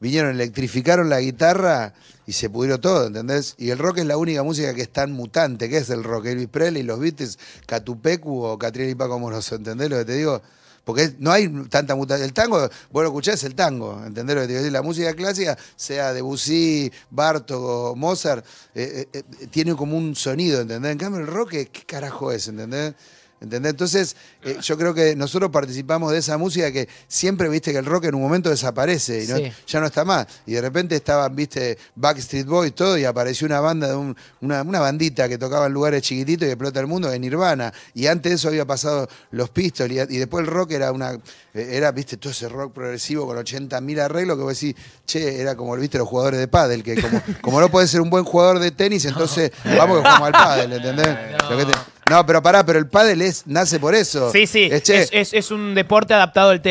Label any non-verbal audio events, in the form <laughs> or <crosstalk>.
Vinieron, electrificaron la guitarra y se pudrió todo, ¿entendés? Y el rock es la única música que es tan mutante, que es el rock. Elvis y los Beatles, Catupecu o Catriel y Paco Moroso, ¿entendés lo que te digo? Porque no hay tanta mutación. El tango, bueno, lo escuchás, es el tango, ¿entendés lo que te digo? La música clásica, sea Debussy, Bartok Mozart, eh, eh, eh, tiene como un sonido, ¿entendés? En cambio, el rock, ¿qué carajo es, ¿entendés? ¿Entendés? Entonces, eh, yo creo que nosotros participamos de esa música que siempre viste que el rock en un momento desaparece y no, ya no está más. Y de repente estaban, viste, Backstreet Boys, todo, y apareció una banda de una, bandita que tocaba en lugares chiquititos y explota el mundo, en Nirvana. Y antes de eso había pasado los Pistols y, después el rock era una. Eh, era, viste, todo ese rock progresivo con 80.000 arreglos que vos decís, che, era como, viste, los jugadores de pádel, que como, no puede ser un buen jugador de tenis, <laughs> entonces vamos que jugamos al pádel, ¿entendés? <laughs> Lo que te, no, pero pará, pero el pádel es, nace por eso. Sí, sí. Es, es, un deporte adaptado al tema.